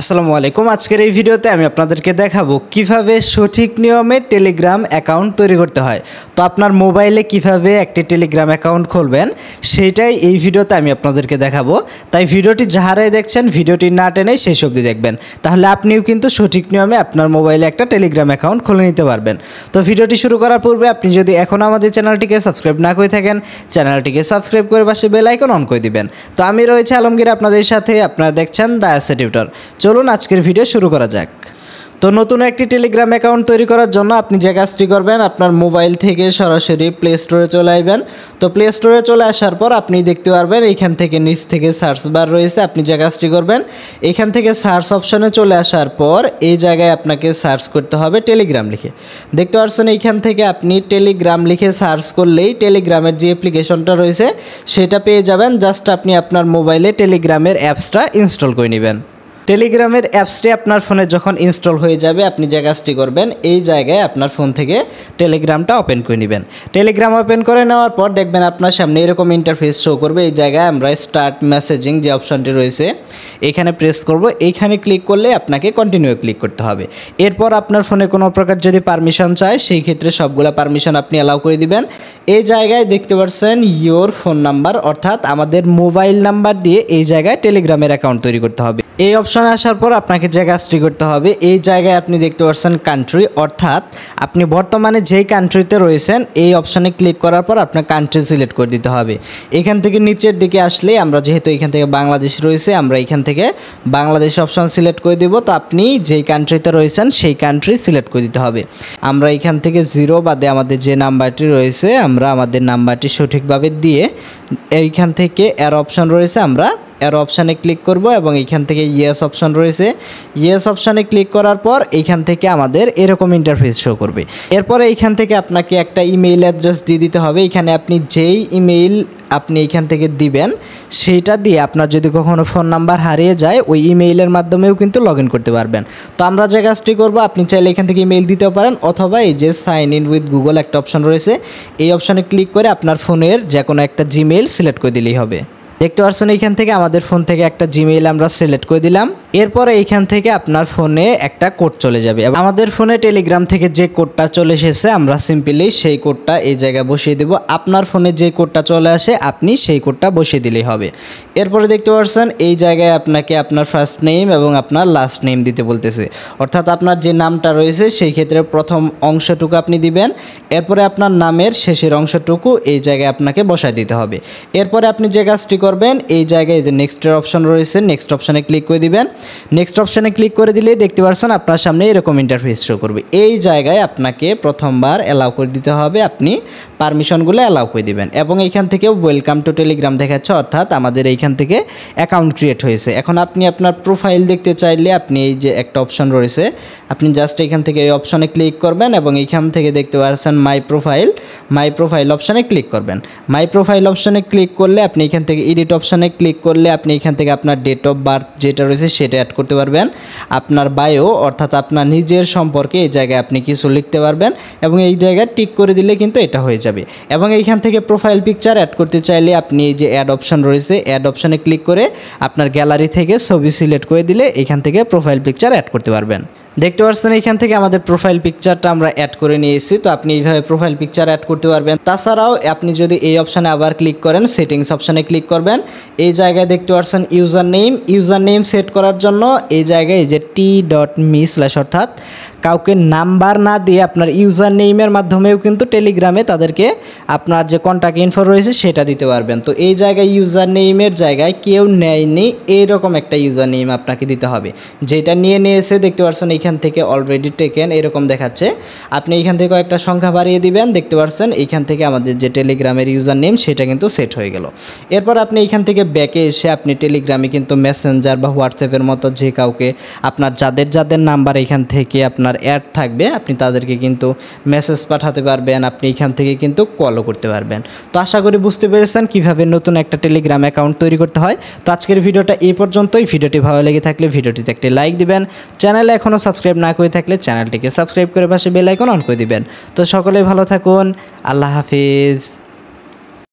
আসসালামু আলাইকুম আজকের এই ভিডিওতে আমি আপনাদেরকে দেখাবো কিভাবে সঠিক নিয়মে টেলিগ্রাম অ্যাকাউন্ট তৈরি করতে হয় তো আপনার মোবাইলে কিভাবে একটি টেলিগ্রাম অ্যাকাউন্ট খুলবেন সেটাই এই ভিডিওতে আমি আপনাদেরকে দেখাবো তাই ভিডিওটি যাহারাই দেখছেন ভিডিওটি না টেনে সেই অবধি দেখবেন তাহলে আপনিও কিন্তু সঠিক নিয়মে আপনার মোবাইলে একটা টেলিগ্রাম অ্যাকাউন্ট খুলে নিতে পারবেন তো ভিডিওটি শুরু করার পূর্বে আপনি যদি এখন আমাদের চ্যানেলটিকে সাবস্ক্রাইব না করে থাকেন চ্যানেলটিকে সাবস্ক্রাইব করে পাশে বেল আইকন অন করে দিবেন তো আমি রয়েছে আলমগীর আপনাদের সাথে আপনারা দেখছেন দ্য অ্যাসেটিউটর চলুন আজকের ভিডিও শুরু করা যাক তো নতুন একটি টেলিগ্রাম অ্যাকাউন্ট তৈরি করার জন্য আপনি যে কাজটি করবেন আপনার মোবাইল থেকে সরাসরি প্লে স্টোরে চলে আসবেন তো প্লে স্টোরে চলে আসার পর আপনি দেখতে পারবেন এইখান থেকে নিচ থেকে সার্চ বার রয়েছে আপনি যে কাজটি করবেন এখান থেকে সার্চ অপশনে চলে আসার পর এই জায়গায় আপনাকে সার্চ করতে হবে টেলিগ্রাম লিখে দেখতে পাচ্ছেন এইখান থেকে আপনি টেলিগ্রাম লিখে সার্চ করলেই টেলিগ্রামের যে অ্যাপ্লিকেশনটা রয়েছে সেটা পেয়ে যাবেন জাস্ট আপনি আপনার মোবাইলে টেলিগ্রামের অ্যাপসটা ইনস্টল করে নেবেন টেলিগ্রামের অ্যাপসটি আপনার ফোনে যখন ইনস্টল হয়ে যাবে আপনি যে কাজটি করবেন এই জায়গায় আপনার ফোন থেকে টেলিগ্রামটা ওপেন করে নেবেন টেলিগ্রাম ওপেন করে নেওয়ার পর দেখবেন আপনার সামনে এরকম ইন্টারফেস শো করবে এই জায়গায় আমরা স্টার্ট মেসেজিং যে অপশনটি রয়েছে এখানে প্রেস করব এইখানে ক্লিক করলে আপনাকে কন্টিনিউ ক্লিক করতে হবে এরপর আপনার ফোনে কোনো প্রকার যদি পারমিশন চায় সেই ক্ষেত্রে সবগুলো পারমিশন আপনি অ্যালাউ করে দিবেন এই জায়গায় দেখতে পাচ্ছেন ইওর ফোন নাম্বার অর্থাৎ আমাদের মোবাইল নাম্বার দিয়ে এই জায়গায় টেলিগ্রামের অ্যাকাউন্ট তৈরি করতে হবে এই অপশন অপশানে আসার পর আপনাকে জায়গা স্ট্রি করতে হবে এই জায়গায় আপনি দেখতে পাচ্ছেন কান্ট্রি অর্থাৎ আপনি বর্তমানে যেই কান্ট্রিতে রয়েছেন এই অপশানে ক্লিক করার পর আপনার কান্ট্রি সিলেক্ট করে দিতে হবে এখান থেকে নিচের দিকে আসলে আমরা যেহেতু এখান থেকে বাংলাদেশ রয়েছে আমরা এখান থেকে বাংলাদেশ অপশান সিলেক্ট করে দিব তো আপনি যেই কান্ট্রিতে রয়েছেন সেই কান্ট্রি সিলেক্ট করে দিতে হবে আমরা এখান থেকে জিরো বাদে আমাদের যে নাম্বারটি রয়েছে আমরা আমাদের নাম্বারটি সঠিকভাবে দিয়ে এইখান থেকে এর অপশান রয়েছে আমরা এর অপশানে ক্লিক করব এবং এখান থেকে ইয়েস অপশান রয়েছে ইয়েস অপশানে ক্লিক করার পর এখান থেকে আমাদের এরকম ইন্টারফেস শো করবে এরপরে এখান থেকে আপনাকে একটা ইমেইল অ্যাড্রেস দিয়ে দিতে হবে এখানে আপনি যেই ইমেইল আপনি এখান থেকে দিবেন সেইটা দিয়ে আপনার যদি কখনও ফোন নাম্বার হারিয়ে যায় ওই ইমেইলের মাধ্যমেও কিন্তু লগ করতে পারবেন তো আমরা যে কাজটি করবো আপনি চাইলে এখান থেকে ইমেইল দিতেও পারেন অথবা এই যে সাইন ইন উইথ গুগল একটা অপশন রয়েছে এই অপশানে ক্লিক করে আপনার ফোনের যে কোনো একটা জিমেইল সিলেক্ট করে দিলেই হবে দেখতে পাচ্ছেন এইখান থেকে আমাদের ফোন থেকে একটা জিমেইল আমরা সিলেক্ট করে দিলাম এরপরে এইখান থেকে আপনার ফোনে একটা কোড চলে যাবে আমাদের ফোনে টেলিগ্রাম থেকে যে কোডটা চলে এসেছে আমরা সিম্পলি সেই কোডটা এই জায়গায় বসিয়ে দেব আপনার ফোনে যে কোডটা চলে আসে আপনি সেই কোডটা বসিয়ে দিলেই হবে এরপরে দেখতে পাচ্ছেন এই জায়গায় আপনাকে আপনার ফার্স্ট নেম এবং আপনার লাস্ট নেম দিতে বলতেছে অর্থাৎ আপনার যে নামটা রয়েছে সেই ক্ষেত্রে প্রথম অংশটুকু আপনি দিবেন এরপরে আপনার নামের শেষের অংশটুকু এই জায়গায় আপনাকে বসায় দিতে হবে এরপরে আপনি যে কাজটি করবেন এই জায়গায় যে নেক্সটের অপশন রয়েছে নেক্সট অপশানে ক্লিক করে দিবেন নেক্সট অপশানে ক্লিক করে দিলে দেখতে পারছেন আপনার সামনে এরকম ইন্টারফেস শো করবে এই জায়গায় আপনাকে প্রথমবার অ্যালাউ করে দিতে হবে আপনি পারমিশনগুলো অ্যালাউ করে দিবেন এবং এইখান থেকে ওয়েলকাম টু টেলিগ্রাম দেখাচ্ছে অর্থাৎ আমাদের এইখান থেকে অ্যাকাউন্ট ক্রিয়েট হয়েছে এখন আপনি আপনার প্রোফাইল দেখতে চাইলে আপনি এই যে একটা অপশন রয়েছে আপনি জাস্ট এইখান থেকে এই অপশনে ক্লিক করবেন এবং এইখান থেকে দেখতে পাচ্ছেন মাই প্রোফাইল মাই প্রোফাইল অপশানে ক্লিক করবেন মাই প্রোফাইল অপশানে ক্লিক করলে আপনি এখান থেকে এডিট অপশানে ক্লিক করলে আপনি এখান থেকে আপনার ডেট অফ বার্থ যেটা রয়েছে সেটা সেটা অ্যাড করতে পারবেন আপনার বায়ো অর্থাৎ আপনার নিজের সম্পর্কে এই জায়গায় আপনি কিছু লিখতে পারবেন এবং এই জায়গায় টিক করে দিলে কিন্তু এটা হয়ে যাবে এবং এইখান থেকে প্রোফাইল পিকচার অ্যাড করতে চাইলে আপনি এই যে অ্যাড অপশন রয়েছে অ্যাড অপশনে ক্লিক করে আপনার গ্যালারি থেকে ছবি সিলেক্ট করে দিলে এখান থেকে প্রোফাইল পিকচার অ্যাড করতে পারবেন দেখতে পাচ্ছেন এখান থেকে আমাদের প্রোফাইল পিকচারটা আমরা অ্যাড করে নিয়েছি তো আপনি এইভাবে প্রোফাইল পিকচার অ্যাড করতে পারবেন তাছাড়াও আপনি যদি এই অপশানে আবার ক্লিক করেন সেটিংস অপশানে ক্লিক করবেন এই জায়গায় দেখতে পাচ্ছেন username username set করার জন্য এই জায়গায় যে টি ডট মি স্ল্যাশ অর্থাৎ কাউকে নাম্বার না দিয়ে আপনার ইউজার নেইমের মাধ্যমেও কিন্তু টেলিগ্রামে তাদেরকে আপনার যে কন্ট্যাক্ট ইনফো রয়েছে সেটা দিতে পারবেন তো এই জায়গায় ইউজার নেইমের জায়গায় কেউ নেয়নি এরকম একটা ইউজার নেইম আপনাকে দিতে হবে যেটা নিয়ে নিয়েছে দেখতে পাচ্ছেন এইখানে এইখান থেকে অলরেডি টেকেন এরকম দেখাচ্ছে আপনি এখান থেকে একটা সংখ্যা বাড়িয়ে দিবেন দেখতে পাচ্ছেন এইখান থেকে আমাদের যে টেলিগ্রামের ইউজার নেম সেটা কিন্তু সেট হয়ে গেল এরপর আপনি এখান থেকে ব্যাকে এসে আপনি টেলিগ্রামে কিন্তু মেসেঞ্জার বা হোয়াটসঅ্যাপের মতো যে কাউকে আপনার যাদের যাদের নাম্বার এখান থেকে আপনার অ্যাড থাকবে আপনি তাদেরকে কিন্তু মেসেজ পাঠাতে পারবেন আপনি এখান থেকে কিন্তু কলও করতে পারবেন তো আশা করি বুঝতে পেরেছেন কিভাবে নতুন একটা টেলিগ্রাম অ্যাকাউন্ট তৈরি করতে হয় তো আজকের ভিডিওটা এই পর্যন্তই ভিডিওটি ভালো লেগে থাকলে ভিডিওটিতে একটি লাইক দিবেন চ্যানেলে এখনও সাবস্ক্রাইব সাবস্ক্রাইব না করে থাকলে চ্যানেলটিকে সাবস্ক্রাইব করে পাশে বেলাইকন অন করে দিবেন তো সকলে ভালো থাকুন আল্লাহ হাফিজ